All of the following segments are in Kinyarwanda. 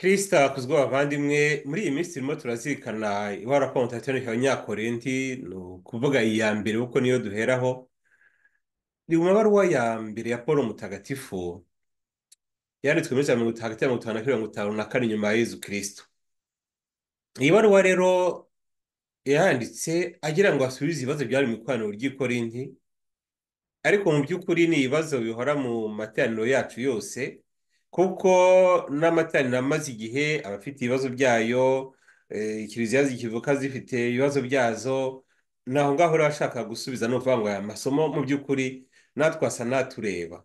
kirisita akuzwe abavandimwe muri iyi minsi turimo turazirikana ibara kontatanike abanyakorenti ni ukuvuga iya mbere kuko niyo duheraho ni mu mabaruwa ya mbere ya paul mutagatifu yanditswe muri mirongo itanu hagati ya mirongo itanu na mirongo itanu na kane nyuma ya yezu kirisito iyi baruwa rero yanditse agira ngo asubize ibibazo byari mu ikoraniro ry'ikorinti ariko mu by'ukuri ni ibibazo bihora mu materaniro yacu yose kuko n'amatara amaze igihe abafite ibibazo byayo eh, kiliziya zikivuka zifite ibibazo byazo naho ngaho rero ashaka gusubiza ni ngo aya masomo mu by'ukuri natwasa natureba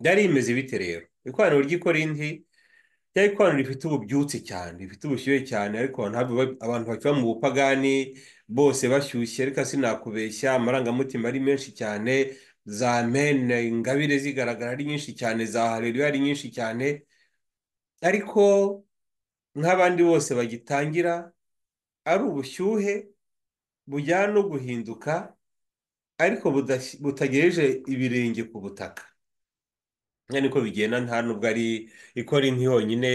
byari bimeze bite rero ikoraniro ry'ikorinti ryari ikoraniro rifite ububyutse cyane rifite ubushyuhe cyane ariko abantu bakiba mu bupagani bose bashyushye ariko sinakubeshya amarangamutima ari menshi cyane za mene ingabire zigaragara ari nyinshi cyane za hareruya ari nyinshi cyane ariko nk'abandi bose bagitangira ari ubushyuhe bujyana no guhinduka ariko butagejeje ibirenge ku butaka niko bigenda nta nubwo ari ikora inki yonyine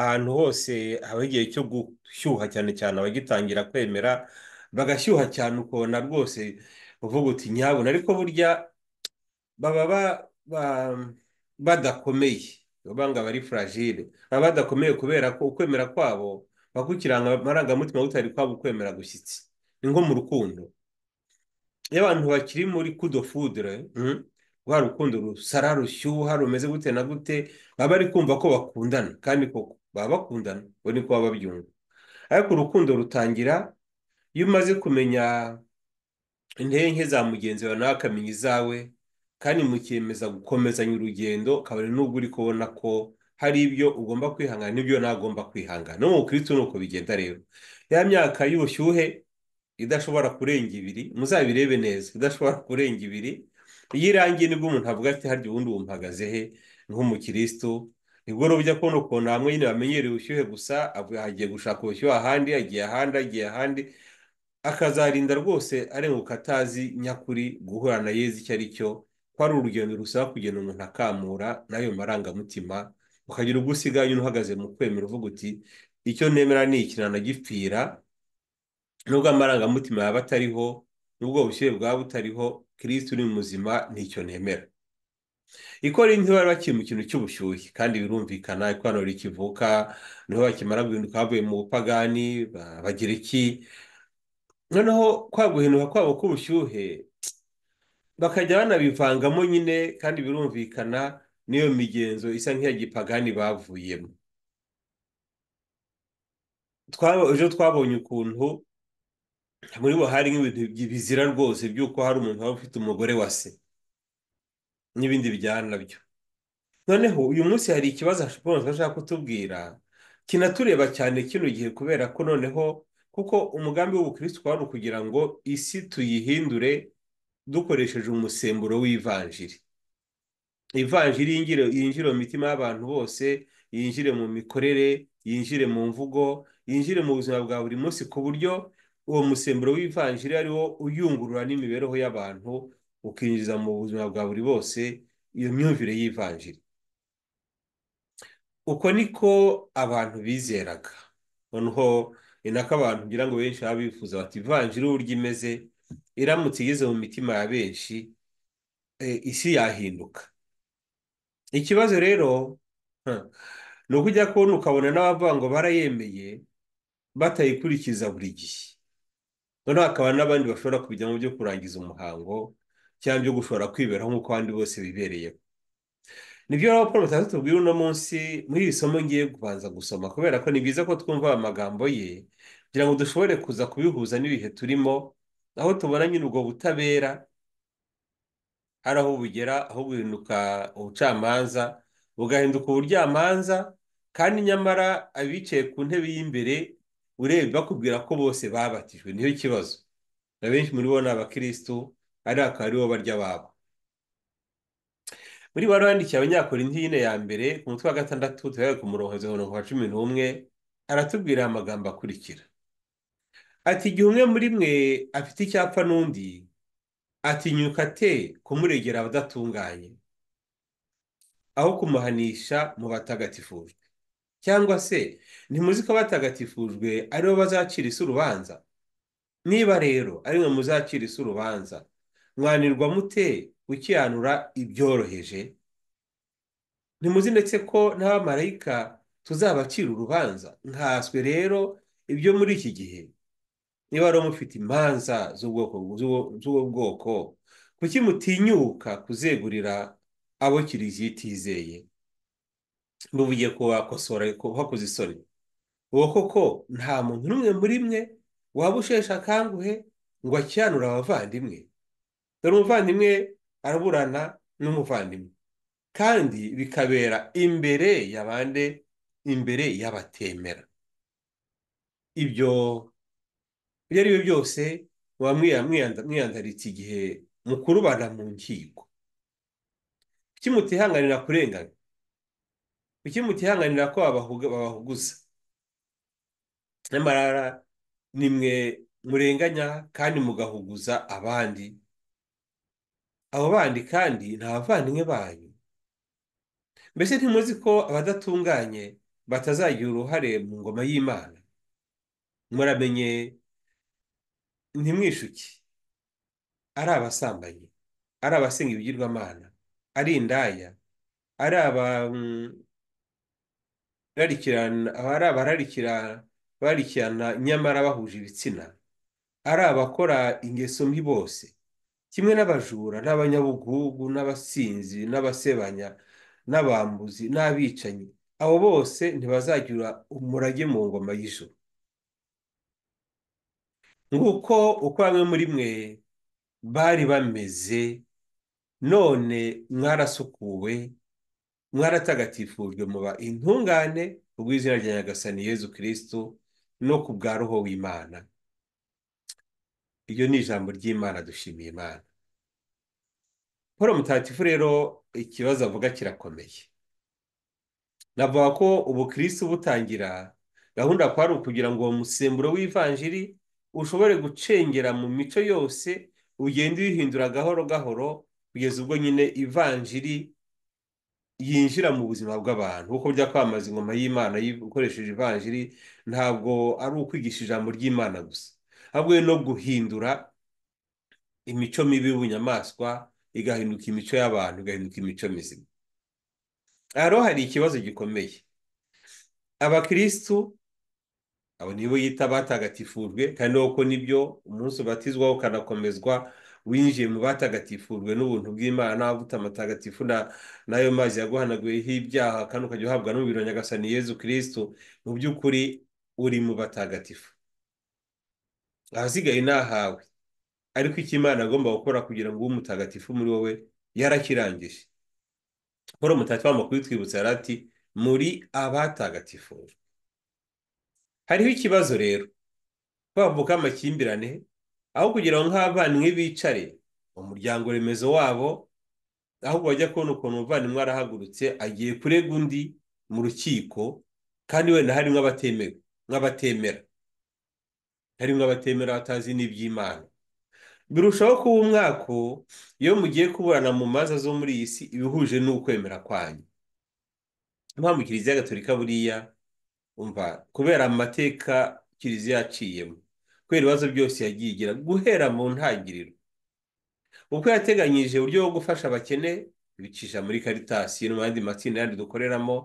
ahantu hose haba igihe cyo gushyuha cyane cyane abagitangira kwemera bagashyuha cyane ukubona rwose uvuga uti nyabona ariko burya baba badakomeye baba ngo abari furagire baba badakomeye kubera ko ukwemera kwabo bakukiranga amarangamutima utari kwabo ukwemera gushyitsi ni nko mu rukundo iyo abantu bakiri muri kudofudure rwa hmm, rukundo rusara rushyuha rumeze gute na gute baba bari kumva ko bakundana kandi koko baba bakundana ubu ni ko baba babyumva ariko urukundo rutangira iyo umaze kumenya intege za mugenzi wawe nawe akamenya izawe kandi mukiyemeza gukomezanya urugendo kabone n'ubwo uri kubona ko hari ibyo ugomba kwihangana n'ibyo ntagomba kwihangana no mu bukristo ni uko bigenda rero ya myaka y'ubushyuhe idashobora kurenga ibiri muzabirebe neza idashobora kurenga ibiri iyo irangiye nibwo umuntu avuga ati harya ubundi bumpagaze he nk'umukirisitu nibwo ujya kubona ukuntu hamwe nyine bamenyereye ubushyuhe gusa agiye gushaka ubushyuhe ahandi agiye ahandi agiye ahandi akazarinda rwose arenguka atazi nyakuri guhura na yezi icyo ari cyo ko ari urugendo rusaba kugenda umuntu akamura n'ayo marangamutima ukagira ubwo usiganye uhagaze mu kwemera uvuga uti icyo nemera ni iki gipfira nubwo amarangamutima yaba atariho nubwo bushyuhe bwaba butariho kirisiti ni muzima nticyo nemera ikora inti bari bakiri mu kintu cy'ubushyuhe kandi birumvikana ikoraniro rikivuka niho bakimara guhinduka bavuye mu bupagani bagira iki noneho kwa guhinduka kwabo k'ubushyuhe bakajya banabivangamo nyine kandi birumvikana n'iyo migenzo isa nk'iya gipagani bavuyemo ejo twabonye ukuntu muri bo hari nk'ibintu bizira rwose by'uko hari umuntu waba ufite umugore wa se n'ibindi bijyana nabyo noneho uyu munsi hari ikibazo ashaka kutubwira kinatureba cyane kino gihe kubera ko noneho kuko umugambi w'ubukristo wari ukugira ngo isi tuyihindure dukoresheje umusemburo w'ivanjiri ivanjiri yinjire mu mitima y'abantu bose yinjire mu mikorere yinjire mu mvugo yinjire mu buzima bwa buri munsi ku buryo uwo musemburo w'ivanjiri ariwo uyungurura n'imibereho y'abantu ukinjiza mu buzima bwa buri bose iyo myumvire y'ivanjiri uko niko abantu bizeraga noneho ni nako abantu ngira ngo benshi baba bifuza bati ivanjiri uburyo imeze iramutse igeze mu mitima ya benshi eh, isi yahinduka ikibazo rero ni uko ujya kubona ukabona n'abavuga ngo barayemeye batayikurikiza buri gihe noneho hakaba n'abandi bashobora kubijyamo byo kurangiza umuhango cyangwa byo gushobora kwibera nk'uko abandi bose bibereyeho nibyo rero paul batandatu tubwira uno munsi muri iri somo ngiye kubanza gusoma kubera ko ni byiza ko twumva amagambo ye kugira ngo dushobore kuza kubihuza n'ibihe turimo aho tubona nyine ubwo butabera hari aho bugera aho buhinduka ubucamanza bugahinduka uburyamanza kandi nyamara abicaye ku ntebe y'imbere urebye bakubwira ko bose babatijwe niyo kibazo na benshi muri bo ni abakirisitu ari akaba aribo barya babo muri bari wandikiye abanyakorinti yine ya mbere ku mutwe wa gatandatu tuhereye ku murongo wa cumi n'umwe aratubwira amagambo akurikira ati igihe umwe muri mwe afite icyapa n'undi atinyuka te kumuregera abadatunganye aho kumuhanisha mu batagatifujwe cyangwa se ntimuzi ko abatagatifujwe aribo bazacira isi urubanza niba rero ari mwe muzacira isi urubanza mwanirwa mute gukiranura ibyoroheje ntimuzi ndetse ko n'abamarayika tuzabacira urubanza nkaswe rero ibyo muri iki gihe niba wari mufite imanza z'ubu bwoko kuki mutinyuka kuzegurira abo kiliziya itizeye buvugiye kubakosora hakoze isoni uwo koko nta muntu n'umwe muri mwe waba usheshe akanguhe ngo akiranure abavandimwe dore umuvandimwe araburana n'umuvandimwe kandi bikabera imbere y'abande imbere y'abatemera ibyo ibyo ari byo byose muba mwiyandarika igihe mukurubana mu nkiko mutihanganira kurengana mutihanganira ko babahuguza nyamara nimwe murenganya kandi mugahuguza abandi abo bandi kandi ni abavandimwe banyu mbese ntimuzi ko abadatunganye batazagira uruhare mu ngoma y'imana muramenye ntimwishuke ari abasambanyi ari abasenga ibigirwamana ari indaya ari abararikirana mm, nyamara bahuje ibitsina ari abakora ingeso mbi bose kimwe n'abajura n'abanyabugugu n'abasinzi n'abasebanya n'abambuzi n'abicanyi abo bose ntibazagira umurage mu ngoma y'ijuru nkuko uko bamwe muri mwe bari bameze none mwarasukuwe mwaratagatifujwe muba intungane ubw'izina rya nyagasani yezu kirisitu no ku bwa roho w'imana iryo ni ijambo ry'imana dushimiye imana paul mutagatifu rero ikibazo avuga kirakomeye navuga ko ubukirisitu butangira gahunda kwari ukugira ngo uwo musemburo w'ivanjiri ushobore gucengera mu mico yose ugenda uyihindura gahoro gahoro kugeza ubwo nyine ivanjiri yinjira mu buzima bw'abantu kuko byakwa kwamamaza ingoma y'imana ukoresheje ivanjiri ntabwo ari ukwigisha ijambo ry'imana gusa ahubwo no guhindura imico mibi y'ubunyamaswa igahinduka imico y'abantu igahinduka imico mizima aha rero hari ikibazo gikomeye abakirisitu abo nibo yita batagatifujwe kandi nuko nibyo umunsi ubatizwaho ukanakomezwa winjiye mu batagatifujwe n'ubuntu bw'imana buta amatagatifu n'ayo mazi yaguhanaguyeho ibyaha kandi ukajya uhabwa n'umubiri wa yezu kirisitu mu by'ukuri uri mu batagatifu ahasigaye nahawe ariko icyo imana agomba gukora kugira ngo ube umutagatifu muri wowe yarakirangije paul mutagatifu amakuru twibutsa yari ati muri abatagatifujwe hariho ikibazo rero twavuka amakimbirane aho kugira ngo nk'abavandimwe bicare umuryango remezo wabo ahubwo bajya kubona ukuntu umuvandimwe arahagurutse agiye kurega undi mu rukiko kandi wenda harimo abatemewe nk'abatemera harimo abatemera batazi n'iby'imana birushaho kuba umwako iyo mugiye kuburana mu maza zo muri iyi si ibihuje n'ukwemera kwanyu impamvu kiliziya gatolika buriya kubera amateka kiliziya yaciyemo kubera ibibazo byose yagiye igira guhera mu ntangiriro ubwo yateganyije uburyo bwo gufasha abakene bicisha muri karitasi no mu yandi matsinda yandi dukoreramo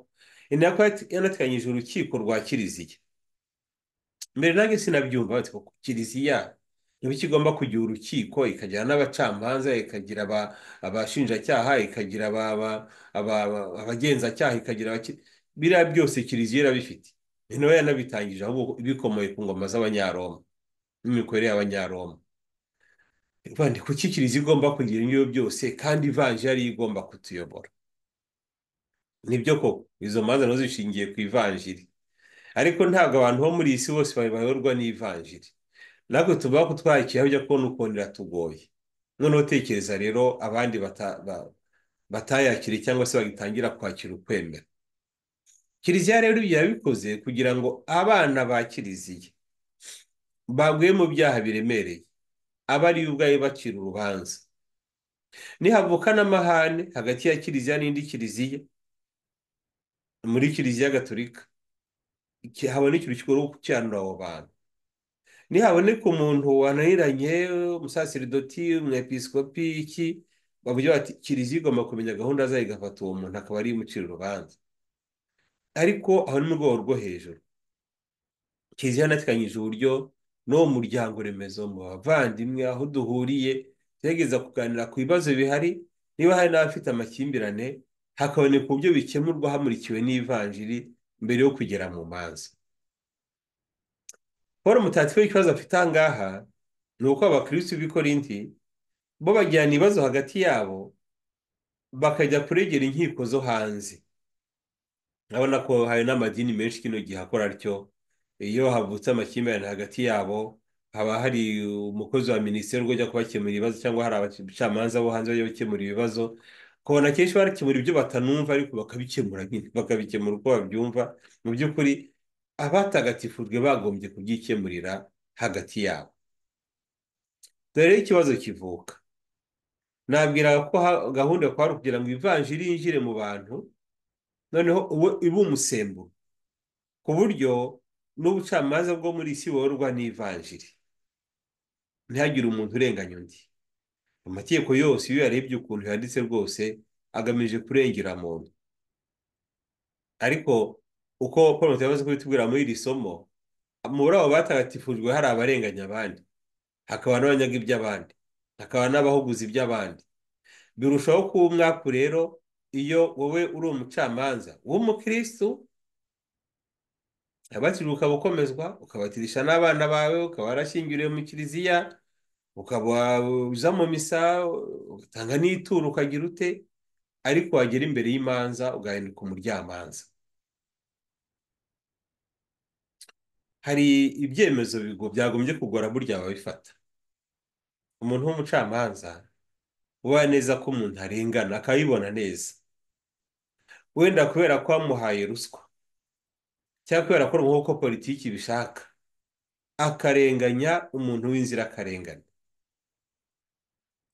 inako yanateganyije urukiko rwa kiliziya mbere nange sinabyumva bati kiliziya niba ikigomba kugira urukiko ikagira n'abacamanza ikagira abashinjacyaha ikagira abagenzacyaha ikagira biriya byose kiliziya irabifite nawe yanabitangije ahubwo bikomoye ku ngoma z'abanyaroma n'imikorere y'abanyaroma ni kuki igomba kugira indyo byose kandi ivanje yari igomba kutuyobora nibyo koko izo manza nazo zishingiye ku ivanjiri ariko ntabwo abantu bo muri iyi si bose bayoborwa n'ivanjiri natwe tuba kutwara ikihabya kubona ukuntu iratugoye noneho utekereza rero abandi batayakira cyangwa se bagitangira kwakira ukwemera kiliziya rero yabikoze kugira ngo abana ba kiliziya baguye mu byaha biremereye aba ariyo ubwayo bacira urubanza nihavuka n'amahane hagati ya kiliziya n'indi kiliziya muri kiliziya Gatolika haboneka ikintu kigomba gukiranura abo bantu nihaboneka umuntu wananiranye umusasiridoti umwepisikopi iki bavuga bati kiliziya igomba kumenya gahunda zayo igafata uwo muntu akaba ariyo imucira urubanza ariko aho ni mu rwo hejuru kiliziya yanateganyije uburyo n'uwo muryango remezo mu bavandimwe aho duhuriye tugerageza kuganira ku bibazo bihari niba hari n'abafite amakimbirane hakaboneka uburyo bikemurwa hamurikiwe n'ivanjiri mbere yo kugera mu manza paul mutatifu w'ikibazo afite ahangaha ni uko abakirisitu b'ikorinti bo bajyana ibibazo hagati yabo bakajya kuregera inkiko zo hanze urabona ko hari n'amadini menshi kino gihe akora atyo iyo havutse amakimbirane hagati yabo haba hari umukozi wa minisiteri ujya kubakemura ibibazo cyangwa hari abacamanza bo hanze bajya bakemura ibibazo ukabona akenshi barakemura ibyo batanumva ariko bakabikemura nyine bakabikemura uko babyumva mu by'ukuri abatagatifujwe bagombye kubyikemurira hagati yabo dore ikibazo kivuka nabwiraga ko gahunda kwari ukugira ngo ivanjiri yinjire mu bantu noneho iba umusemburo ku buryo n'ubucamanza bwo muri isi borwa n'ivanjiri ntihagire umuntu urenganya undi amategeko yose iyo uyarebye ukuntu yanditse rwose agamije kurengera muntu ariko uko poromoti yamaze kubitubwira muri iri somo muri abo batagatifujwe hari abarenganya abandi hakaba n'abanyaga iby'abandi hakaba n'abahuguza iby'abandi birushaho kuba umwaku rero iyo wowe uri umucamanza w'umukirisitu abatiri ukaba ukomezwa ukabatirisha n'abana bawe ukaba warashyingiriwe mu kiliziya ukaba uza mu misa ugatanga n'ituro ukagira ute ariko wagera imbere y'imanza ugahinduka umuryamanza hari ibyemezo bigo byagombye kugora burya ababifata umuntu w'umucamanza uba neza ko umuntu arengana akabibona neza wenda kubera ko bamuhaye ruswa cyangwa kubera ko urumva ko politiki bishaka akarenganya umuntu w'inzirakarengane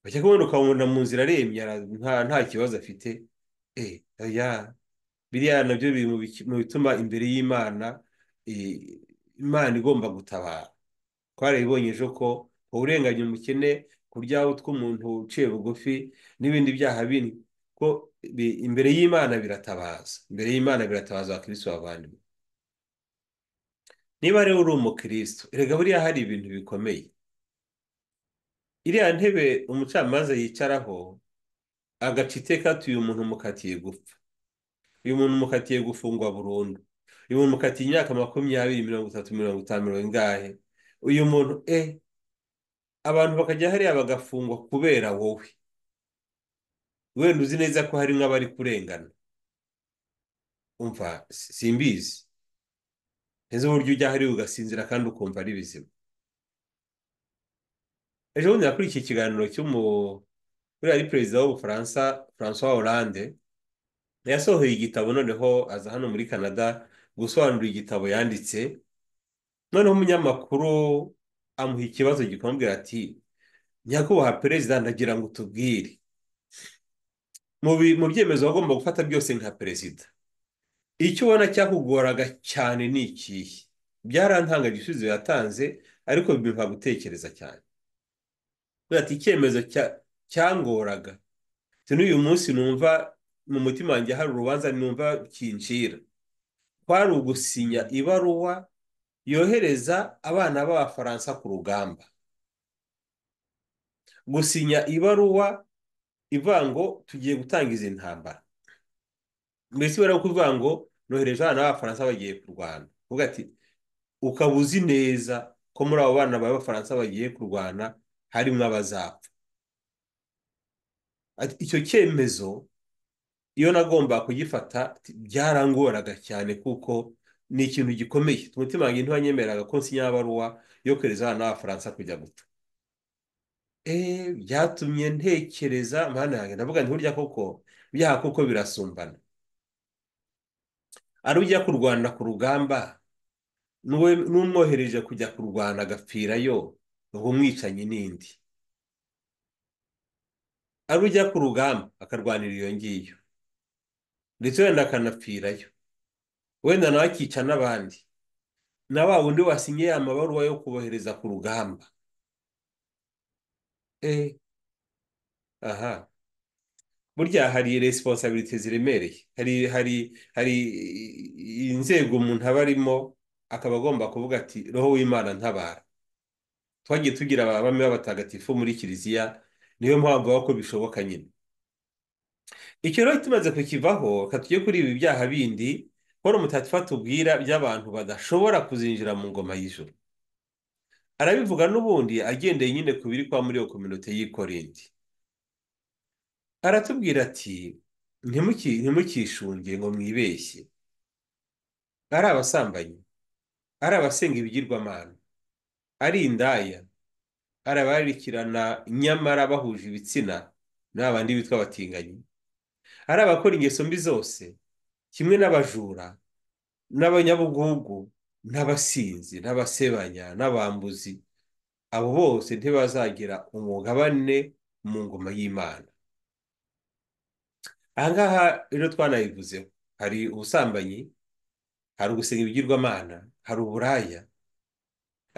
bajya kubona ukamubona mu nzira arembye nta kibazo afite eh, biriya nabyo biri mu bituma imbere y'imana imana igomba gutabara twarabibonye ejo ko urenganya umukene kuryaho tw'umuntu uciye bugufi n'ibindi byaha bindi ko imbere y'imana biratabaza imbere y'imana biratabaza abakirisitu bavandimwe niba rero uri umukirisitu erega buriya hari ibintu bikomeye iriya ntebe umucamanza yicaraho agaca iteka ati uyu muntu mukatiye gupfa uyu muntu mukatiye gufungwa burundu uyu muntu mukatiye imyaka makumyabiri mirongo itatu mirongo itanu mirongo ingahe uyu muntu e abantu bakajya hariya bagafungwa kubera wowe wenda uzi neza ko hari n'abari kurengana umva simbizi neza uburyo ujya hariya ugasinzira kandi ukumva ari bizima ejo bundi nakuri iki kiganiro cy'umu kuri ari perezida w'ubufaransa francois hollande yasohoye igitabo noneho aza hano muri canada gusobanura igitabo yanditse noneho umunyamakuru amuha ikibazo gikombwira ati nyakubahwa perezida ndagira ngo utubwire mu byemezo bagomba gufata byose nka perezida icyo ubona cyakugoraga cyane ni ikihe byarantanga igisubizo yatanze ariko bimpa gutekereza cyane ati icyemezo cyangoraga n'uyu munsi numva mu mutima wanjye hari urubanza numva kinshira kwari ugusinya ibaruwa yohereza abana b'abafaransa ku rugamba gusinya ibaruwa ivango tugiye gutangiza intambara mbese ubona ko ivango nohereje abana b'abafaransa bagiye kurwana uvuga ati ukaba uzi neza ko muri abo bana b'abafaransa bagiye kurwana harimo abazapfa icyo cyemezo iyo nagomba kugifata byarangoraga cyane kuko ni ikintu gikomeye umutima wanjye ntiwanyemeraga ko nsinya ibaruwa yo kohereza abana b'abafaransa kujya guta Eh, byatumye ntekereza mpande yanjye ndavuga nti koko byaha kuko birasumbana ari ujya kurwana ku rugamba n'umwohereje kujya kurwana agapfirayo umwicanyi n'indi ari ujya ku rugamba akarwanira iyo ngiyo ndetse wenda akanapfirayo wenda nawe akica n'abandi na wa wundi wasinye ya mabaruwa yo kubohereza ku rugamba Eh, aha burya hari resiposabiriti ziremereye hari hari hari inzego umuntu aba arimo akaba agomba kuvuga ati roho w'imana ntabara twagiye tugira abami b'abatagatifu muri kiliziya niyo mpamvu baba ko bishoboka nyine icyo rero tumaze kukivaho katujye kuri ibi byaha bindi paul mutatifa tubwira by'abantu badashobora kuzinjira mu ngoma y'ijuru arabivuga n'ubundi agendeye nyine ku biri kwa muri iyo kominote y'ikorindi aratubwira ati ntimukishunge ngo mwibeshye ari abasambanyi ari abasenga ibigirwamana ari indaya arabarikirana nyamara bahuje ibitsina n'abandi bitwa abatinganyi ari abakora ingeso mbi zose kimwe n'abajura n'abanyabugugu n'abasinzi n'abasebanya n'abambuzi abo bose ntibazagira umugabane mu ngoma y'imana ahangaha rero twanayivuzeho hari ubusambanyi hari ugusenga ibigirwamana hari uburaya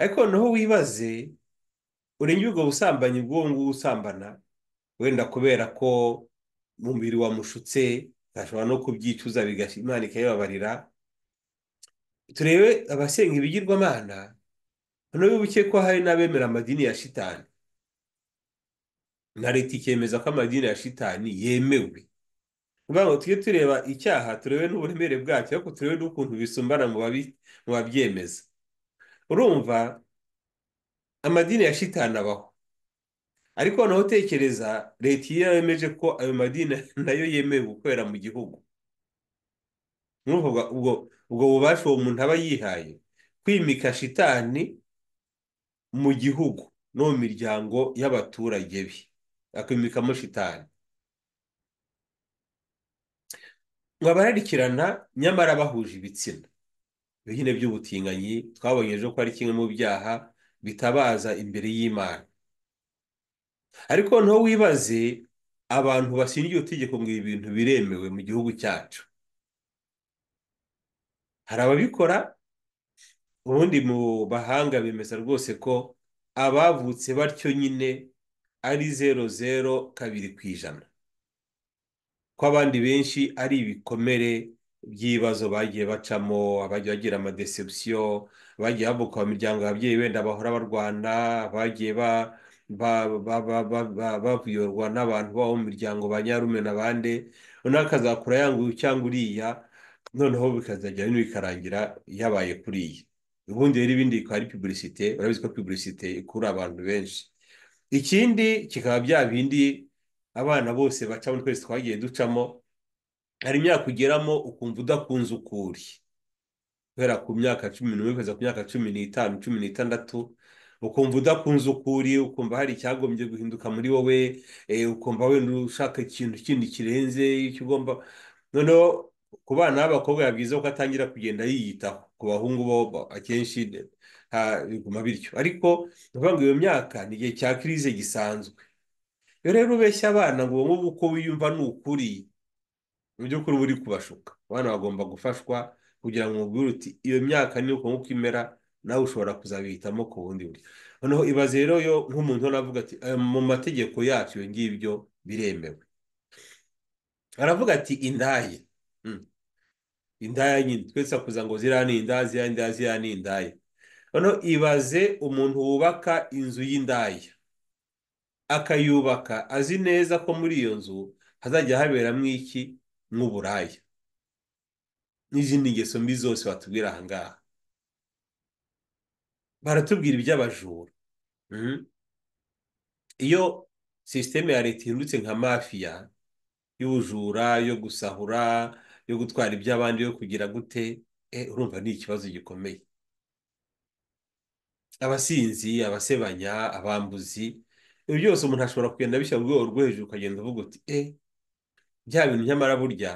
ariko naho wibaze urengera ubwo busambanyi bw'uwo ngubu usambana wenda kubera ko mu mubiri wamushutse ashobora no kubyicuza imana ikayibabarira turebe abasenga ibigirwamana noneho wibuke ko hari n'abemera amadini ya shitani na leta ikemeza ko amadini ya shitani yemewe ngo tujye tureba icyaha turebe n'uburemere bwacyo ariko turebe n'ukuntu bisumbana mu babyemeza urumva amadini ya shitani abaho ariko noneho utekereza leta iyo yemeje ko ayo madini nayo yemewe gukorera mu gihugu nuvuga ubwo ubwo bubasha uwo muntu aba yihaye kwimika shitani mu gihugu no mu miryango y'abaturage be akimikamo shitani ngo abararikirana nyamara bahuje ibitsina ibihine by'ubutinganyi twabonye ejo ko ari kimwe mu byaha bitabaza imbere y'imana ariko nto wibaze abantu bashingiye itegeko ngo ibi bintu biremewe mu gihugu cyacu hari ababikora ubundi mu bahanga bemeza rwose ko abavutse batyo nyine ari zero zero kabiri ku ijana ko abandi benshi ari ibikomere by'ibibazo bagiye bacamo abagiye bagira amadesepsiyo bagiye bavuka mu miryango ababyeyi wenda bahora barwana bagiye bavuyorwa n'abantu babo mu miryango ba nyarume n'abandi unakazakura yanguye cyangwa uriya noneho bikazajya bikarangira yabaye kuri iyi ubundi rero ibindi bikaba ari pubulisite urabizi ko pubulisite ikura abantu benshi ikindi kikaba bya bindi abana bose baca muri twese twagiye ducamo hari imyaka ugeramo ukumva udakunze ukuri guhera ku myaka cumi n'umwe kugeza ku myaka cumi n'itanu cumi n'itandatu ukumva udakunze ukuri ukumva hari icyagombye guhinduka muri wowe eh, ukumva wenda ushaka ikintu kindi kirenze icyo ugomba noneho ku bana b'abakobwa bwiza ko atangira kugenda yiyitaho ku bahungu bo akenshi biguma bityo ariko ni ngo iyo myaka ni igihe cya kirize gisanzwe iyo rero ubeshya abana ngo ngubu uko wiyumva ni ukuri mu by'ukuri uba uri kubashuka abana bagomba gufashwa kugira ngo mubwire uti iyo myaka ni uko nk'uko imera nawe ushobora kuzabihitamo ku bundi buryo noneho ibaze rero yo nk'umuntu navuga ati ehm, mu mategeko yacu ibyo ngibyo biremewe aravuga ati indaya Hmm. indaya nyine twese akuza ngo ziraninda ni indaya Hano ibaze umuntu wubaka inzu y'indaya akayubaka azi neza ko muri iyo nzu hazajya haberamo iki nk'uburaya n'izindi ngeso mbi zose batubwira aha baratubwira iby'abajura hmm. iyo sisiteme ya leta ihindutse nka mafiya y'ubujura yo gusahura yo gutwara iby'abandi yo kugira gute eh, urumva ni ikibazo gikomeye abasinzi abasebanya abambuzi ibi byose umuntu ashobora kugenda bishyira mu rwego rwo hejuru ukagenda uvuga uti e bya bintu nyamara burya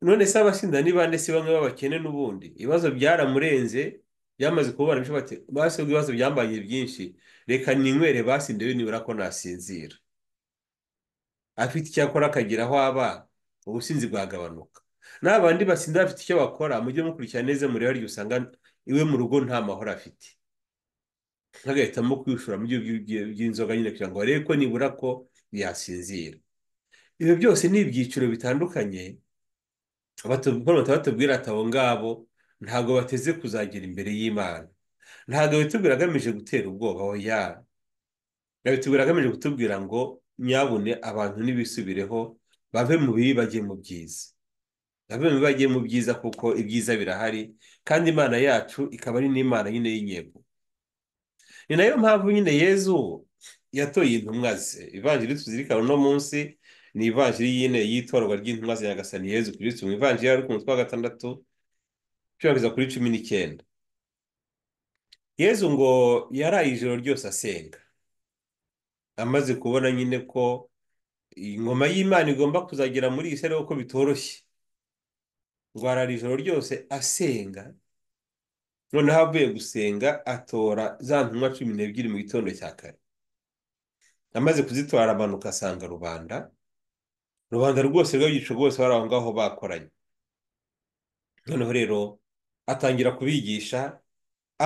none se abasinda ni bande si bamwe b'abakene n'ubundi ibibazo byaramurenze byamaze kubabara bati basi ibibazo byambanye byinshi reka ninywere basindewe nibura ko nasinzira afite icyo akora akagira aho abana ubusinzi bwagabanuka n'abandi basinda bafite icyo bakora mujye mukurikira neza murebe igihe usanga iwe mu rugo nta mahoro afite nkagahitamo kwishura mu by'inzoga nyine kugira ngo barebe ko nibura ko yasinzira ibyo byose ni ibyiciro bitandukanye batubwira ati ngabo ntabwo bateze kuzagera imbere y'imana ntabwo bitubwira agamije gutera ubwoba aho yaba bitubwira agamije kutubwira ngo nyabune abantu n'ibisubireho bave mu bibi bajye mu byiza bave mu bibi bajye mu byiza kuko ibyiza birahari kandi imana yacu ikaba ari n'imana nyine y'inyego ni nayo mpamvu nyine yezu yatoye intumwa ze ivanjiri tuzirikana uno munsi ni ivanjiri y'ine y'itorwa ry'intumwa za nyagasani yezu kirisitu mu ivanjiri yari ku mutwe wa gatandatu ushobora kuri cumi n'icyenda yezu ngo yaraye ijoro ryose asenga amaze kubona nyine ko ingoma y'imana igomba kuzagera muri iyi sere kuko bitoroshye rwarara ijoro ryose asenga noneho avuye gusenga atora za ntumwa cumi n'ebyiri mu gitondo cya kare amaze kuzitora amanuka asanga rubanda rubanda rwose rw'abigisha rwose bari aho ngaho bakoranye noneho rero atangira kubigisha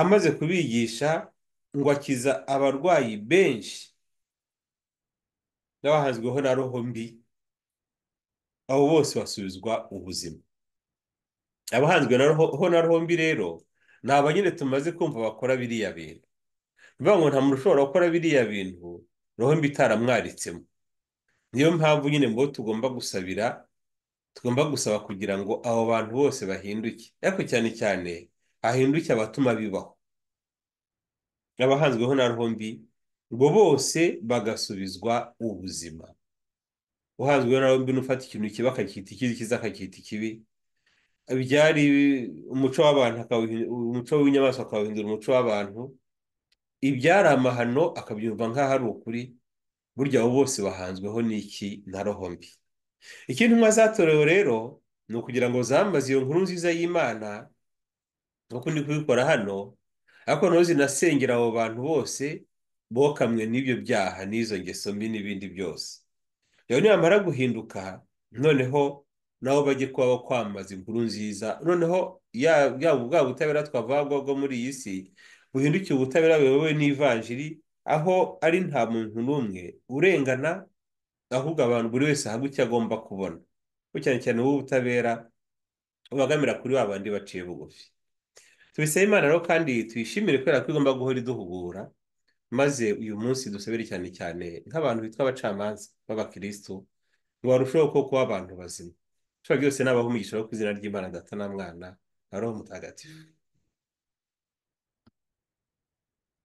amaze kubigisha ngo akiza abarwayi benshi n'abahazweho na roho mbi abo bose basubizwa ubuzima abahanzwe na roho mbi rero ni abanyine tumaze kumva bakora biriya bintu bivuga ngo nta muntu ushobora gukora biriya bintu roho mbi itaramwaritsemo niyo mpamvu nyine ngo tugomba gusabira tugomba gusaba kugira ngo abo bantu bose bahinduke ariko cyane cyane hahinduke abatuma bibaho abahanzweho na roho mbi ngo bose bagasubizwa ubuzima uhazwe rero mbino ufata ikintu kibi akacyita ikizi kiza akacyita ikibi byari umuco w'abantu umuco w'inyamaswa akawuhindura umuco w'abantu ibyari amahano akabyumva nk'aho ari ukuri burya abo bose bahanzweho n'iki na roho mbi ikintu intumwa zatorewe rero ni ukugira ngo zambaze iyo nkuru nziza y'imana nk'uko ndi kubikora hano ariko nazo zinasengera abo bantu bose bokamwe n'ibyo byaha n'izo ngeso mbi n'ibindi byose rero nibamara guhinduka noneho nabo bajye kuba bo inkuru nziza noneho bwa butabera twavuga bwo muri iyi si buhindukiye ubutabera buyobowe n'ivanjiri aho ari nta muntu n'umwe urengana ahubwo abantu buri wese ahabwa icyo agomba kubona cyane cyane w’ubutabera bubagamira kuri wa bandi baciye bugufi tubisaba imana rero kandi tuyishimire kubera ko igomba guhora iduhugura maze uyu munsi dusabire cyane cyane nk'abantu bitwa abacamanza b'abakirisitu ngo barusheho kuba abantu bazima ishobora byose nabaha umugisha ku izina ry'imana data na mwana na roho